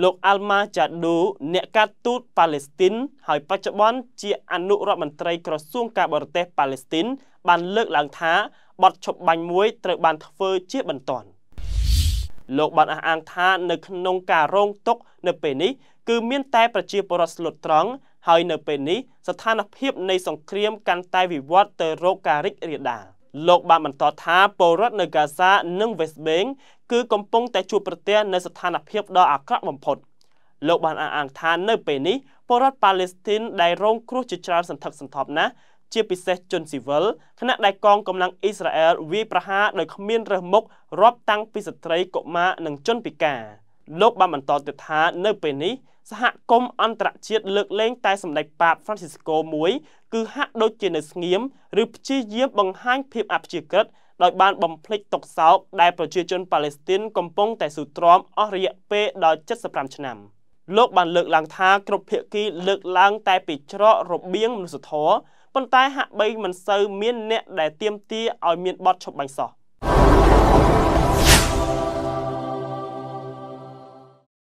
លោកអាល់ម៉ាចាឌូអ្នកកាត់ទូតប៉ាឡេស្ទីនហើយ បច្ចុប្បន្នជាអនុរដ្ឋមន្ត្រីក្រសួងការបរទេសប៉ាឡេស្ទីន បាន លើកឡើងថាបទឈប់បាញ់មួយត្រូវ បានធ្វើជាបន្ទាន់លោកបានអះអាងថា នៅក្នុងការរងទុកនៅពេលនេះគឺ មាន តែប្រជាពលរដ្ឋស្លុតត្រង់ហើយនៅពេលនេះស្ថានភាពនៃ សង្គ្រាមកាន់តែវិវត្តទៅរកការរីករាលដាល។លោកបានបន្តថាពលរដ្ឋនៅកាហ្សានិង West Bank គឺកំពុងតែជួបប្រទះនៅស្ថានភាពដ៏អាក្រក់បំផុត លោកបានអះអាងថានៅពេលនេះពលរដ្ឋប៉ាឡេស្ទីនដែលរងគ្រោះជាច្រើនសន្ធឹកសន្ធាប់ណាស់ជាពិសេសជនស៊ីវិលខណៈដែលកងកម្លាំងអ៊ីស្រាអែលវាយប្រហារដោយគ្មានរើសមុខរាប់តាំងពីស្ត្រីកុមារនិងជនពិការលោកបានបន្តទៀតថានៅពេលនេះសហគមន៍អន្តរជាតិលើកលែងតែសម្ដេចប៉ាបហ្វ្រាន់ស៊ីស្កូមួយគឺហាក់ដូចជានៅស្ងៀមឬព្យាយាមបង្ហាញភាពអព្យាក្រឹតដោយបានបំភ្លេចទុកសោកដែលប្រជាជនប៉ាឡេស្ទីនកំពុងតែស៊ូទ្រាំអស់រយៈពេលដល់75ឆ្នាំ លោកបានលើកឡើងថាគ្រប់ភាគីលើកឡើងតែពីច្រករបៀងមនុស្សធម៌ប៉ុន្តែហាក់បីមិនសូវមានអ្នកដែលទៀមទាឲ្យមានបទឈប់បាញ់សោះ